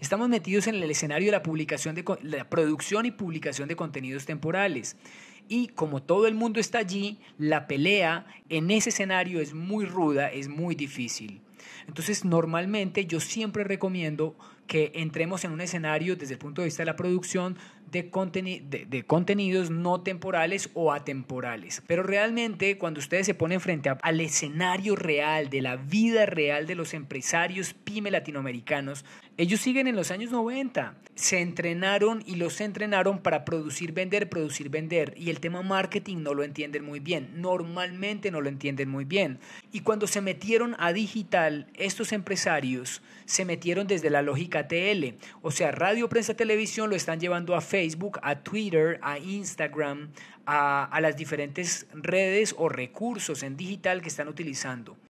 Estamos metidos en el escenario de la, publicación de, la producción y publicación de contenidos temporales. Y como todo el mundo está allí, la pelea en ese escenario es muy ruda, es muy difícil. Entonces, normalmente yo siempre recomiendo que entremos en un escenario desde el punto de vista de la producción de, de, contenidos no temporales o atemporales. Pero realmente cuando ustedes se ponen frente al escenario real, de la vida real de los empresarios pyme latinoamericanos, ellos siguen en los años 90. Se entrenaron y los entrenaron para producir, vender, producir, vender. Y el tema marketing no lo entienden muy bien. Normalmente no lo entienden muy bien. Y cuando se metieron a digital, estos empresarios se metieron desde la lógica TL. O sea, radio, prensa, televisión lo están llevando a Facebook, a Twitter, a Instagram, a las diferentes redes o recursos en digital que están utilizando.